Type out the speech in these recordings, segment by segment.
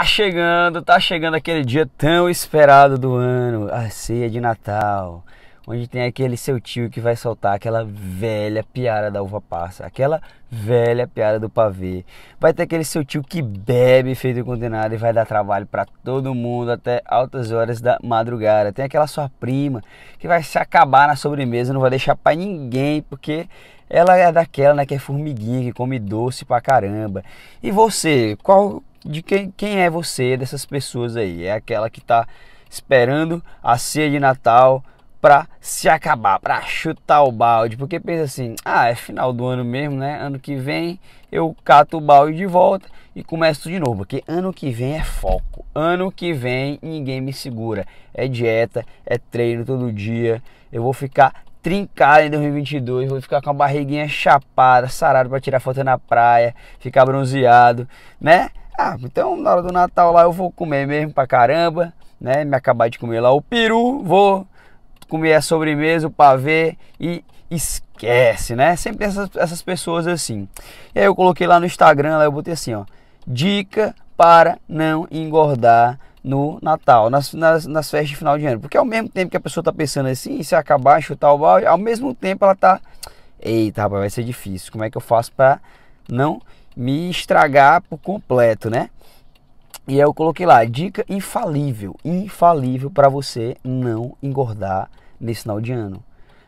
Tá chegando, tá chegando aquele dia tão esperado do ano, a ceia de Natal onde tem aquele seu tio que vai soltar aquela velha piada da uva passa, aquela velha piada do pavê. Vai ter aquele seu tio que bebe feito condenado e vai dar trabalho para todo mundo até altas horas da madrugada. Tem aquela sua prima que vai se acabar na sobremesa, não vai deixar para ninguém, porque ela é daquela, né, que é formiguinha, que come doce pra caramba. E você, qual de quem, quem é você dessas pessoas aí? É aquela que tá esperando a ceia de Natal para se acabar, para chutar o balde, porque pensa assim: ah, é final do ano mesmo, né? Ano que vem eu cato o balde de volta e começo de novo, porque ano que vem é foco. Ano que vem ninguém me segura. É dieta, é treino todo dia. Eu vou ficar trincado em 2022, vou ficar com a barriguinha chapada, sarado para tirar foto na praia, ficar bronzeado, né? Ah, então na hora do Natal lá eu vou comer mesmo pra caramba, né? Me acabar de comer lá o peru, vou comer a sobremesa, o pavê e esquece, né? Sempre essas, essas pessoas assim. E aí eu coloquei lá no Instagram, lá eu botei assim, ó, dica para não engordar no Natal, nas, nas, nas, festas de final de ano. Porque ao mesmo tempo que a pessoa tá pensando assim, se acabar, chutar o balde, ao mesmo tempo ela tá. Eita, rapaz, vai ser difícil. Como é que eu faço para não me estragar por completo, né? E eu coloquei lá, dica infalível, infalível para você não engordar nesse final de ano.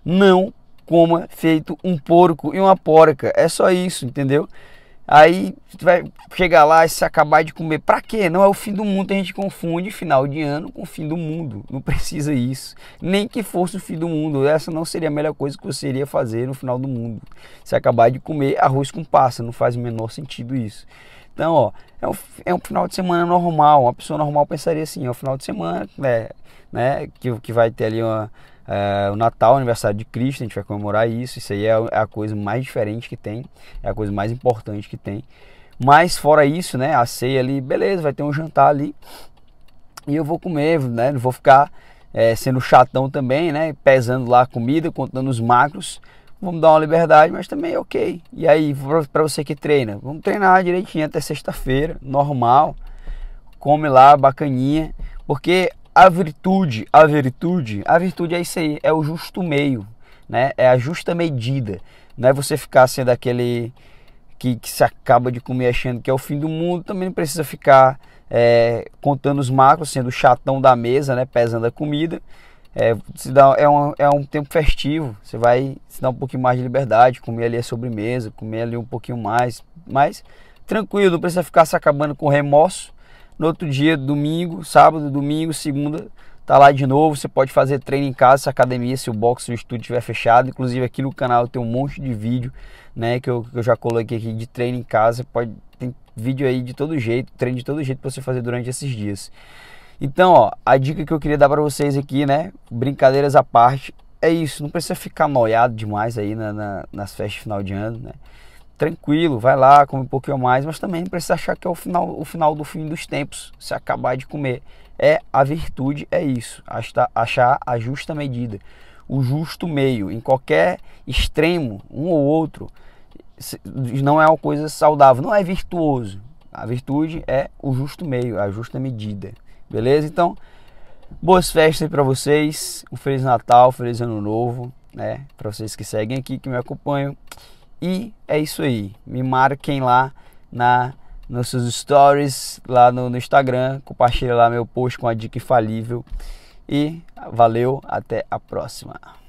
Não coma feito um porco e uma porca. É só isso, entendeu? Aí você vai chegar lá e se acabar de comer. Pra quê? Não é o fim do mundo. A gente confunde final de ano com fim do mundo. Não precisa isso. Nem que fosse o fim do mundo. Essa não seria a melhor coisa que você iria fazer no final do mundo. Se acabar de comer arroz com passa. Não faz o menor sentido isso. Então, ó, é um, é um final de semana normal. Uma pessoa normal pensaria assim, é um final de semana, né? né que, que vai ter ali uma, é, o Natal, o aniversário de Cristo, a gente vai comemorar isso. Isso aí é, é a coisa mais diferente que tem, é a coisa mais importante que tem. Mas fora isso, né, a ceia ali, beleza, vai ter um jantar ali e eu vou comer, né, não vou ficar é, sendo chatão também, né, pesando lá a comida, contando os macros, vamos dar uma liberdade, mas também é ok. E aí, para você que treina, vamos treinar direitinho até sexta-feira, normal, come lá, bacaninha, porque a virtude, a virtude, a virtude é isso aí, é o justo meio, né? É a justa medida, não é você ficar sendo aquele que, que se acaba de comer achando que é o fim do mundo, também não precisa ficar é, contando os macros, sendo o chatão da mesa, né? Pesando a comida é, se dá, é, um, é um tempo festivo, você vai se dar um pouquinho mais de liberdade, comer ali a sobremesa, comer ali um pouquinho mais, mas tranquilo, não precisa ficar se acabando com remorso. No outro dia, domingo, sábado, domingo, segunda, tá lá de novo. Você pode fazer treino em casa, se a academia, se o box, se o estúdio estiver fechado. Inclusive aqui no canal tem um monte de vídeo, né, que eu, que eu já coloquei aqui de treino em casa. Pode tem vídeo aí de todo jeito, treino de todo jeito para você fazer durante esses dias. Então, ó, a dica que eu queria dar para vocês aqui, né? Brincadeiras à parte, é isso. Não precisa ficar noiado demais aí na, na, nas festas de final de ano, né? Tranquilo, vai lá, come um pouquinho mais, mas também não precisa achar que é o final, o final do fim dos tempos, se acabar de comer. É a virtude, é isso. Achar, achar a justa medida, o justo meio, em qualquer extremo, um ou outro, não é uma coisa saudável, não é virtuoso, a virtude é o justo meio, a justa medida. Beleza? Então, boas festas para vocês. Um feliz Natal, um feliz ano novo, né? Para vocês que seguem aqui, que me acompanham. E é isso aí. Me marquem lá na nos seus stories, lá no, no Instagram, compartilha lá meu post com a dica infalível. E valeu, até a próxima.